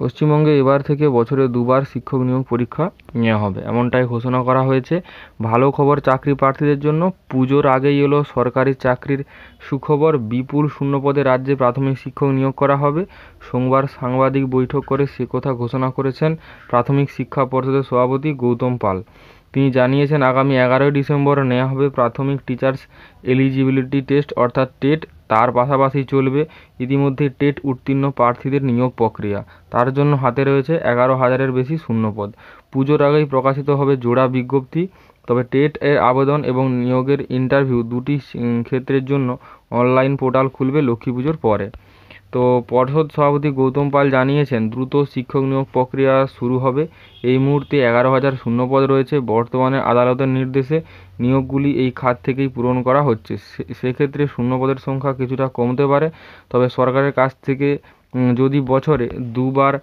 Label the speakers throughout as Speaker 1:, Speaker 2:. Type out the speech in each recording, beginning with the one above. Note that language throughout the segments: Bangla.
Speaker 1: পশ্চিমবঙ্গে এবার থেকে বছরে দুবার শিক্ষক নিয়োগ পরীক্ষা নেওয়া হবে এমনটাই ঘোষণা করা হয়েছে ভালো খবর চাকরি প্রার্থীদের জন্য পুজোর আগেই এলো সরকারি চাকরির সুখবর বিপুল শূন্যপদে রাজ্যে প্রাথমিক শিক্ষক নিয়োগ করা হবে সোমবার সাংবাদিক বৈঠক করে সে কথা ঘোষণা করেছেন প্রাথমিক শিক্ষা পর্ষদের সভাপতি গৌতম পাল তিনি জানিয়েছেন আগামী এগারোই ডিসেম্বর নেওয়া হবে প্রাথমিক টিচার্স এলিজিবিলিটি টেস্ট অর্থাৎ টেট তার পাশাপাশি চলবে ইতিমধ্যে টেট উত্তীর্ণ প্রার্থীদের নিয়োগ প্রক্রিয়া তার জন্য হাতে রয়েছে এগারো হাজারের বেশি শূন্যপদ পুজোর আগেই প্রকাশিত হবে জোড়া বিজ্ঞপ্তি তবে টেট এর আবেদন এবং নিয়োগের ইন্টারভিউ দুটি ক্ষেত্রের জন্য অনলাইন পোর্টাল খুলবে লক্ষ্মী পুজোর পরে তো পর্ষদ সভাপতি গৌতম পাল জানিয়েছেন দ্রুত শিক্ষক নিয়োগ প্রক্রিয়া শুরু হবে এই মুহূর্তে এগারো হাজার শূন্যপদ রয়েছে বর্তমানে আদালতের নির্দেশে নিয়োগগুলি এই খাত থেকেই পূরণ করা হচ্ছে সেক্ষেত্রে শূন্যপদের সংখ্যা কিছুটা কমতে পারে তবে সরকারের কাছ থেকে যদি বছরে দুবার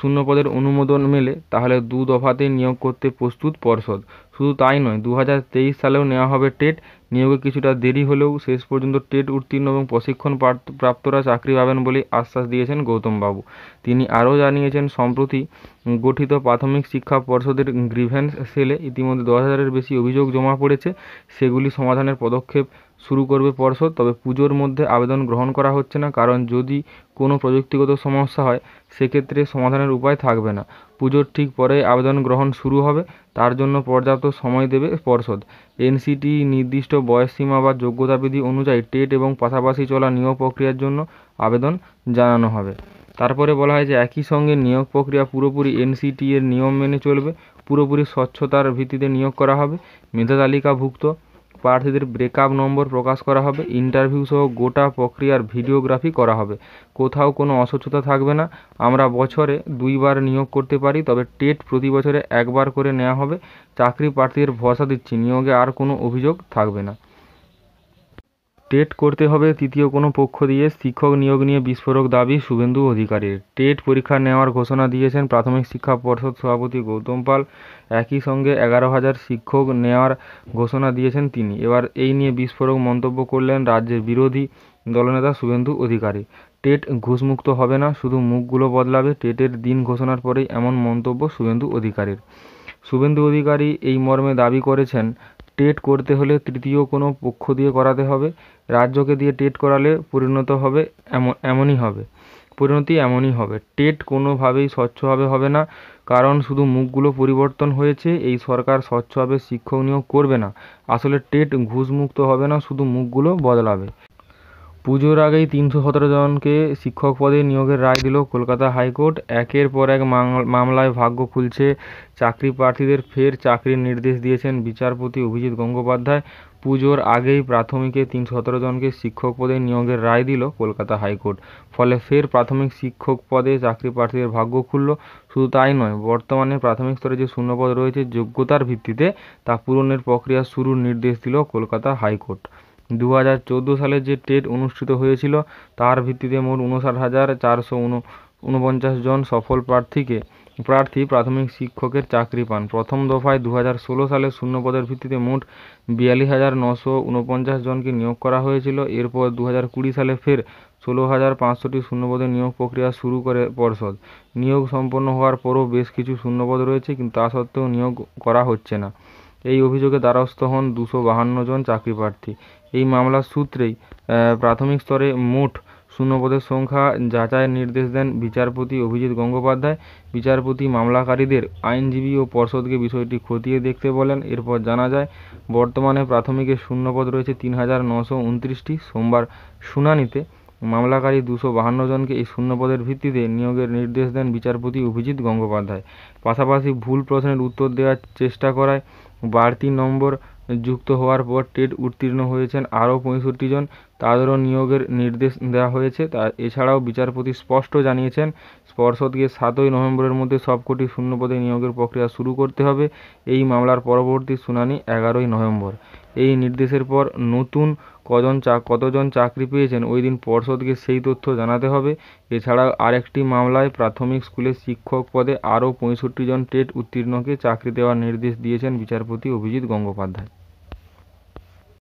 Speaker 1: শূন্যপদের অনুমোদন মেলে তাহলে দু দফাতেই নিয়োগ করতে প্রস্তুত পর্ষদ শুধু তাই নয় দু সালেও নেওয়া হবে টেট নিয়োগে কিছুটা দেরি হলেও শেষ পর্যন্ত টেট উত্তীর্ণ এবং প্রশিক্ষণ প্রাপ্তরা চাকরি পাবেন বলে আশ্বাস দিয়েছেন গৌতমবাবু তিনি আরও জানিয়েছেন সম্প্রতি গঠিত প্রাথমিক শিক্ষা পর্ষদের গ্রিভেন্স সেলে ইতিমধ্যে দশ হাজারের বেশি অভিযোগ জমা পড়েছে সেগুলি সমাধানের পদক্ষেপ শুরু করবে পর্ষদ তবে পুজোর মধ্যে আবেদন গ্রহণ করা হচ্ছে না কারণ যদি কোনো প্রযুক্তিগত সমস্যা হয় সেক্ষেত্রে সমাধানের উপায় থাকবে না পুজোর ঠিক পরে আবেদন গ্রহণ শুরু হবে তার জন্য পর্যাপ্ত সময় দেবে পর্ষদ এনসিটি নির্দিষ্ট বয়সসীমা বা যোগ্যতা বিধি অনুযায়ী টেট এবং পাশাপাশি চলা নিয়োগ প্রক্রিয়ার জন্য আবেদন জানানো হবে তারপরে বলা হয় যে একই সঙ্গে নিয়োগ প্রক্রিয়া পুরোপুরি এনসিটি এর নিয়ম মেনে চলবে পুরোপুরি স্বচ্ছতার ভিত্তিতে নিয়োগ করা হবে মেধা তালিকাভুক্ত প্রার্থীদের ব্রেকআপ নম্বর প্রকাশ করা হবে ইন্টারভিউ সহ গোটা প্রক্রিয়ার ভিডিওগ্রাফি করা হবে কোথাও কোনো অস্বচ্ছতা থাকবে না আমরা বছরে দুইবার নিয়োগ করতে পারি তবে টেট প্রতি বছরে একবার করে নেওয়া হবে চাকরি প্রার্থীদের ভরসা দিচ্ছি নিয়োগে আর কোনো অভিযোগ থাকবে না টেট করতে হবে তৃতীয় কোনো পক্ষ দিয়ে শিক্ষক নিয়োগ নিয়ে বিস্ফোরক দাবি শুভেন্দু অধিকারীর টেট পরীক্ষা নেওয়ার ঘোষণা দিয়েছেন প্রাথমিক শিক্ষা পর্ষদ সভাপতি গৌতম পাল একই সঙ্গে এগারো হাজার শিক্ষক নেওয়ার ঘোষণা দিয়েছেন তিনি এবার এই নিয়ে বিস্ফোরক মন্তব্য করলেন রাজ্যের বিরোধী দলনেতা শুভেন্দু অধিকারী টেট ঘুষমুক্ত হবে না শুধু মুখগুলো বদলাবে টেটের দিন ঘোষণার পরেই এমন মন্তব্য শুভেন্দু অধিকারীর শুভেন্দু অধিকারী এই মর্মে দাবি করেছেন টেট করতে হলে তৃতীয় কোনো পক্ষ দিয়ে করাতে হবে রাজ্যকে দিয়ে টেট করালে পরিণত হবে এমনই হবে পরিণতি এমনই হবে টেট কোনোভাবেই স্বচ্ছভাবে হবে না কারণ শুধু মুখগুলো পরিবর্তন হয়েছে এই সরকার স্বচ্ছভাবে শিক্ষক নিয়োগ করবে না আসলে টেট ঘুষমুক্ত হবে না শুধু মুখগুলো বদলাবে পুজোর আগেই তিনশো সতেরো জনকে শিক্ষক পদে নিয়োগের রায় দিল কলকাতা হাইকোর্ট একের পর এক মামলায় ভাগ্য খুলছে চাকরি প্রার্থীদের ফের চাকরির নির্দেশ দিয়েছেন বিচারপতি অভিজিৎ গঙ্গোপাধ্যায় পুজোর আগেই প্রাথমিকে তিনশো সতেরো জনকে শিক্ষক পদে নিয়োগের রায় দিল কলকাতা হাইকোর্ট ফলে ফের প্রাথমিক শিক্ষক পদে চাকরি প্রার্থীদের ভাগ্য খুলল শুধু তাই নয় বর্তমানে প্রাথমিক স্তরে যে শূন্যপদ রয়েছে যোগ্যতার ভিত্তিতে তা পূরণের প্রক্রিয়া শুরুর নির্দেশ দিল কলকাতা হাইকোর্ট দু হাজার চোদ্দো সালে যে টেট অনুষ্ঠিত হয়েছিল তার ভিত্তিতে মোট উনষাট হাজার চারশো উনপঞ্চাশ জন সফল প্রার্থীকে প্রার্থী প্রাথমিক শিক্ষকের চাকরি পান প্রথম দফায় দু হাজার ষোলো সালে শূন্য পদের ভিত্তিতে মোট বিয়াল্লিশ হাজার নশো উনপঞ্চাশ জনকে নিয়োগ করা হয়েছিল এরপর দু হাজার কুড়ি সালে ফের ষোলো হাজার পাঁচশোটি শূন্যপদে নিয়োগ প্রক্রিয়া শুরু করে পর্ষদ নিয়োগ সম্পন্ন হওয়ার পরও বেশ কিছু শূন্যপদ রয়েছে কিন্তু তা সত্ত্বেও নিয়োগ করা হচ্ছে না এই অভিযোগে দ্বারস্থ হন দুশো বাহান্ন জন চাকরি প্রার্থী এই মামলার সূত্রেই প্রাথমিক স্তরে মোট শূন্যপদের সংখ্যা যাচাইয়ের নির্দেশ দেন বিচারপতি অভিজিৎ গঙ্গোপাধ্যায় বিচারপতি মামলাকারীদের আইনজীবী ও পর্ষদকে বিষয়টি খতিয়ে দেখতে বলেন এরপর জানা যায় বর্তমানে প্রাথমিকে শূন্যপদ রয়েছে তিন হাজার নশো উনত্রিশটি সোমবার শুনানিতে মামলাকারী দুশো বাহান্ন জনকে এই শূন্যপদের ভিত্তিতে নিয়োগের নির্দেশ দেন বিচারপতি অভিজিৎ গঙ্গোপাধ্যায় পাশাপাশি ভুল প্রশ্নের উত্তর দেওয়ার চেষ্টা করায় বাড়তি নম্বর যুক্ত হওয়ার পর টেট উত্তীর্ণ হয়েছেন আরও পঁয়ষট্টি জন তাদেরও নিয়োগের নির্দেশ দেওয়া হয়েছে তা এছাড়াও বিচারপতি স্পষ্ট জানিয়েছেন স্পর্শদকে সাতই নভেম্বরের মধ্যে সবকটি শূন্যপদে নিয়োগের প্রক্রিয়া শুরু করতে হবে এই মামলার পরবর্তী শুনানি এগারোই নভেম্বর এই নির্দেশের পর নতুন কজন চা কতজন চাকরি পেয়েছেন ওই দিন পর্ষদকে সেই তথ্য জানাতে হবে এছাড়া আরেকটি মামলায় প্রাথমিক স্কুলের শিক্ষক পদে আরও পঁয়ষট্টি জন টেট উত্তীর্ণকে চাকরি দেওয়ার নির্দেশ দিয়েছেন বিচারপতি অভিজিৎ গঙ্গোপাধ্যায়